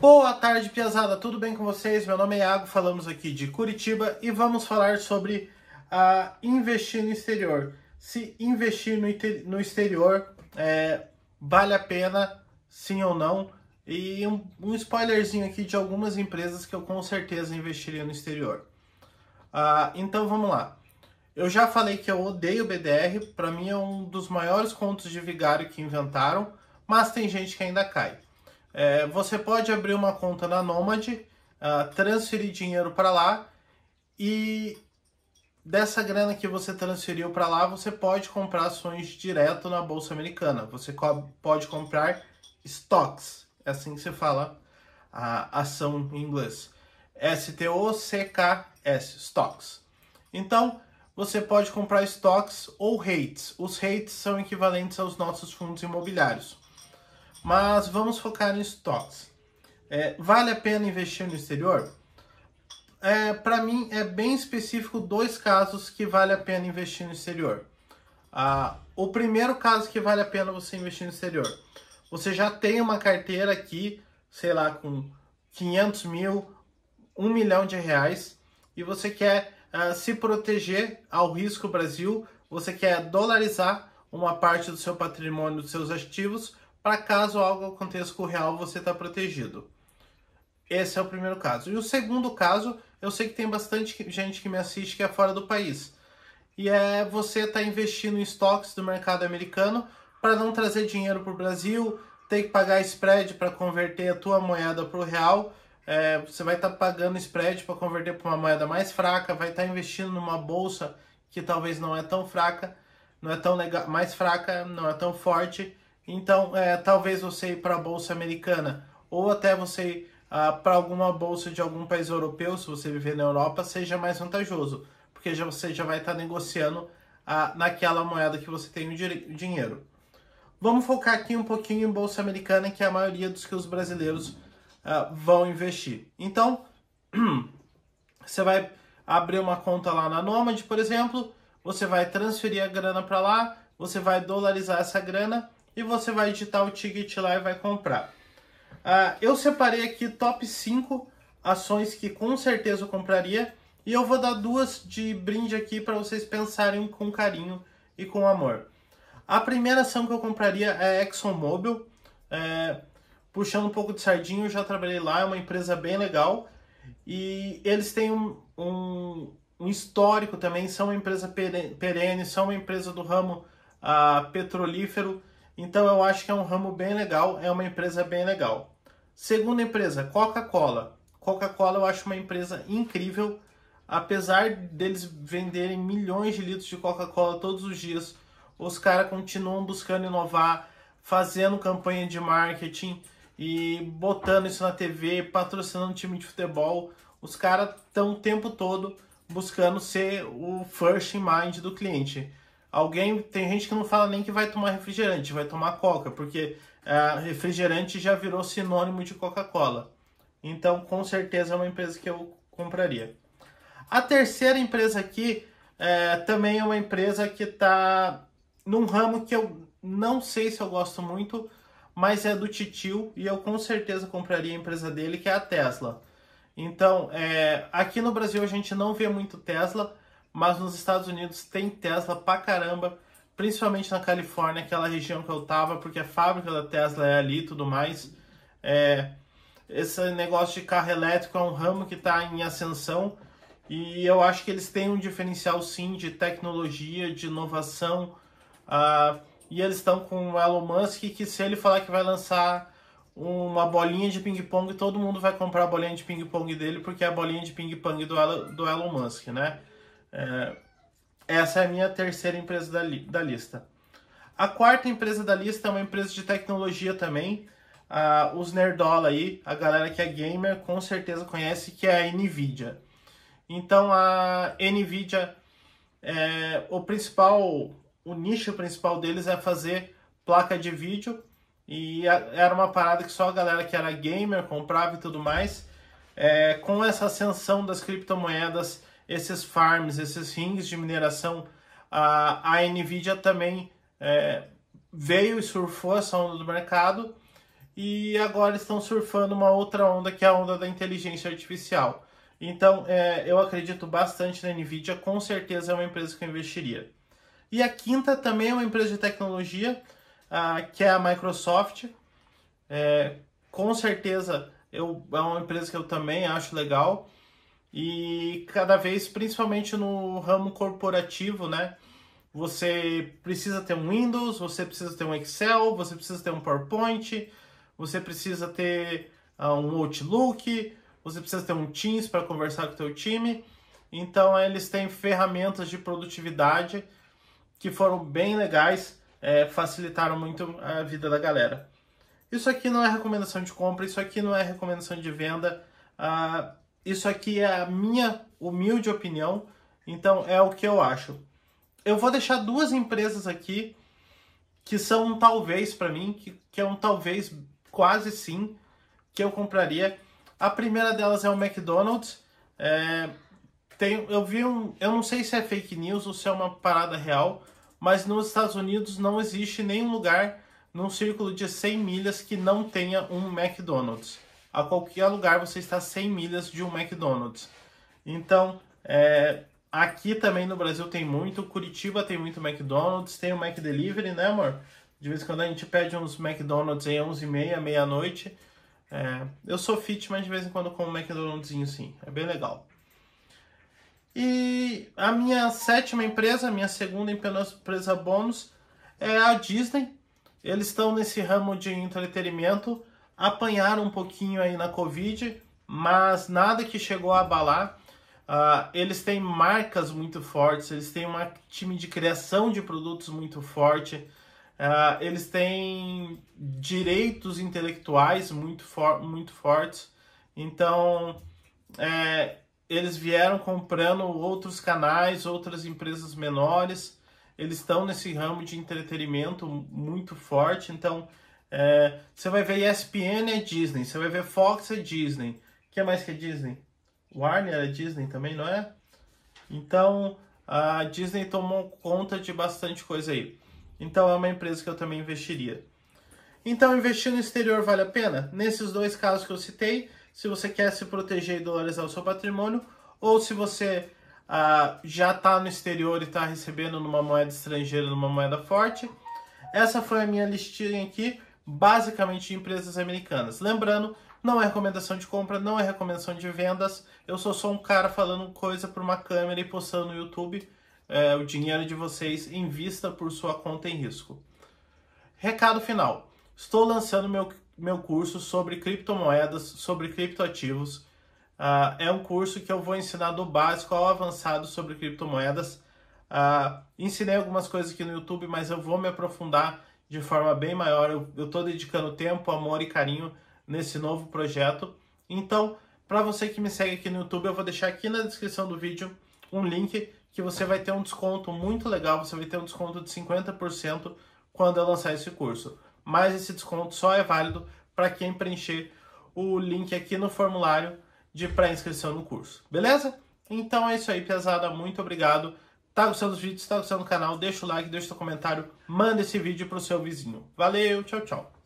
Boa tarde, Piazada! Tudo bem com vocês? Meu nome é Iago, falamos aqui de Curitiba e vamos falar sobre a ah, investir no exterior. Se investir no, no exterior é, vale a pena, sim ou não? E um, um, spoilerzinho aqui de algumas empresas que eu com certeza investiria no exterior. Ah, então vamos lá. Eu já falei que eu odeio BDR, para mim é um dos maiores contos de vigário que inventaram, mas tem gente que ainda cai. É, você pode abrir uma conta na Nomad, uh, ah, transferir dinheiro para lá e dessa grana que você transferiu para lá, você pode comprar ações direto na bolsa americana. Você co pode comprar stocks, é assim que se fala a ação em inglês. S-T-O-C-K-S, stocks. Então, você pode comprar stocks ou REITs. Os REITs são equivalentes aos nossos fundos imobiliários. Mas vamos focar em estoques. É, vale a pena investir no exterior? É, Para mim é bem específico dois casos que vale a pena investir no exterior. Ah, o primeiro caso que vale a pena você investir no exterior. Você já tem uma carteira aqui, sei lá, com 500 mil, 1 milhão de reais, e você quer ah, se proteger ao risco Brasil, você quer dolarizar uma parte do seu patrimônio, dos seus ativos, para caso algo aconteça com o real, você está protegido. Esse é o primeiro caso. E o segundo caso, eu sei que tem bastante gente que me assiste que é fora do país. E é você estar tá investindo em estoques do mercado americano para não trazer dinheiro para o Brasil, ter que pagar spread para converter a tua moeda para o real. É, você vai estar tá pagando spread para converter para uma moeda mais fraca, vai estar tá investindo numa bolsa que talvez não é tão fraca, não é tão legal, mais fraca, não é tão forte então, é, talvez você ir para a bolsa americana ou até você ah, para alguma bolsa de algum país europeu, se você viver na Europa, seja mais vantajoso, porque já, você já vai estar tá negociando ah, naquela moeda que você tem o, dinheiro. Vamos focar aqui um pouquinho em bolsa americana, que é a maioria dos que os brasileiros ah, vão investir. Então, você vai abrir uma conta lá na Nômade, por exemplo, você vai transferir a grana para lá, você vai dolarizar essa grana e você vai editar o ticket lá e vai comprar. Ah, eu separei aqui top 5 ações que com certeza eu compraria e eu vou dar duas de brinde aqui para vocês pensarem com carinho e com amor. A primeira ação que eu compraria é ExxonMobil. É, puxando um pouco de sardinha, eu já trabalhei lá, é uma empresa bem legal. E eles têm um, um, um histórico também, são uma empresa perene, são uma empresa do ramo ah, petrolífero então eu acho que é um ramo bem legal, é uma empresa bem legal. Segunda empresa, Coca-Cola. Coca-Cola eu acho uma empresa incrível, apesar deles venderem milhões de litros de Coca-Cola todos os dias, os caras continuam buscando inovar, fazendo campanha de marketing e botando isso na TV, patrocinando time de futebol. Os caras estão o tempo todo buscando ser o first in mind do cliente. Alguém, tem gente que não fala nem que vai tomar refrigerante, vai tomar coca, porque é, refrigerante já virou sinônimo de Coca-Cola. Então, com certeza é uma empresa que eu compraria. A terceira empresa aqui é, também é uma empresa que está num ramo que eu não sei se eu gosto muito, mas é do Titio e eu com certeza compraria a empresa dele, que é a Tesla. Então, é, aqui no Brasil a gente não vê muito Tesla, mas nos Estados Unidos tem Tesla pra caramba, principalmente na Califórnia, aquela região que eu tava, porque a fábrica da Tesla é ali e tudo mais. É, esse negócio de carro elétrico é um ramo que está em ascensão e eu acho que eles têm um diferencial sim de tecnologia, de inovação. Uh, e eles estão com o Elon Musk que se ele falar que vai lançar uma bolinha de ping-pong, todo mundo vai comprar a bolinha de ping-pong dele porque é a bolinha de ping-pong do, do Elon Musk, né? É, essa é a minha terceira empresa da, li da, lista. A quarta empresa da lista é uma empresa de tecnologia também. Ah, os Nerdola aí, a galera que é gamer, com certeza conhece, que é a NVIDIA. Então a NVIDIA, é, o principal, o nicho principal deles é fazer placa de vídeo. E a, era uma parada que só a galera que era gamer comprava e tudo mais. É, com essa ascensão das criptomoedas esses farms, esses rings de mineração. A, a NVIDIA também é, veio e surfou essa onda do mercado e agora estão surfando uma outra onda que é a onda da inteligência artificial. Então, é, eu acredito bastante na Nvidia, com certeza é uma empresa que eu investiria. E a quinta também é uma empresa de tecnologia, que é a Microsoft. É, com certeza eu, é uma empresa que eu também acho legal. E cada vez, principalmente no ramo corporativo, né? Você precisa ter um Windows, você precisa ter um Excel, você precisa ter um PowerPoint, você precisa ter uh, um Outlook, você precisa ter um Teams para conversar com o teu time. Então eles têm ferramentas de produtividade que foram bem legais, é, facilitaram muito a vida da galera. Isso aqui não é recomendação de compra, isso aqui não é recomendação de venda. Ah, isso aqui é a minha humilde opinião, então é o que eu acho. Eu vou deixar duas empresas aqui que são um talvez para mim, que, que é um talvez quase sim que eu compraria. A primeira delas é o McDonald's. É, tem, eu vi um, eu não sei se é fake news ou se é uma parada real, mas nos Estados Unidos não existe nenhum lugar num círculo de 100 milhas que não tenha um McDonald's a qualquer lugar você está 100 milhas de um McDonald's. Então, é, aqui também no Brasil tem muito, Curitiba tem muito McDonald's, tem o McDelivery, né, amor? De vez em quando a gente pede uns McDonald's aí 11h30, meia-noite. É, eu sou fit, mas de vez em quando como um McDonald'zinho sim, é bem legal. E a minha sétima empresa, a minha segunda empresa bônus, é a Disney. Eles estão nesse ramo de entretenimento, apanharam um pouquinho aí na Covid, mas nada que chegou a abalar. Uh, eles têm marcas muito fortes, eles têm um time de criação de produtos muito forte, uh, eles têm direitos intelectuais muito, for muito fortes. Então, é, eles vieram comprando outros canais, outras empresas menores, eles estão nesse ramo de entretenimento muito forte, então é, você vai ver ESPN é Disney, você vai ver Fox é Disney. O que é mais que é Disney? Warner é Disney também, não é? Então a Disney tomou conta de bastante coisa aí. Então é uma empresa que eu também investiria. Então investir no exterior vale a pena? Nesses dois casos que eu citei, se você quer se proteger e dolarizar o seu patrimônio, ou se você ah, já está no exterior e está recebendo numa moeda estrangeira, numa moeda forte. Essa foi a minha listinha aqui basicamente empresas americanas. Lembrando, não é recomendação de compra, não é recomendação de vendas. Eu sou só um cara falando coisa para uma câmera e postando no YouTube. É, o dinheiro de vocês em vista por sua conta em risco. Recado final: estou lançando meu, meu curso sobre criptomoedas, sobre criptoativos. Uh, é um curso que eu vou ensinar do básico ao avançado sobre criptomoedas. Uh, ensinei algumas coisas aqui no YouTube, mas eu vou me aprofundar de forma bem maior. Eu estou dedicando tempo, amor e carinho nesse novo projeto. Então, para você que me segue aqui no YouTube, eu vou deixar aqui na descrição do vídeo um link que você vai ter um desconto muito legal, você vai ter um desconto de 50% quando eu lançar esse curso. Mas esse desconto só é válido para quem preencher o link aqui no formulário de pré-inscrição no curso. Beleza? Então é isso aí, pesada. Muito obrigado. Tá gostando dos vídeos? Tá gostando do canal? Deixa o like, deixa o seu comentário, manda esse vídeo pro seu vizinho. Valeu, tchau, tchau.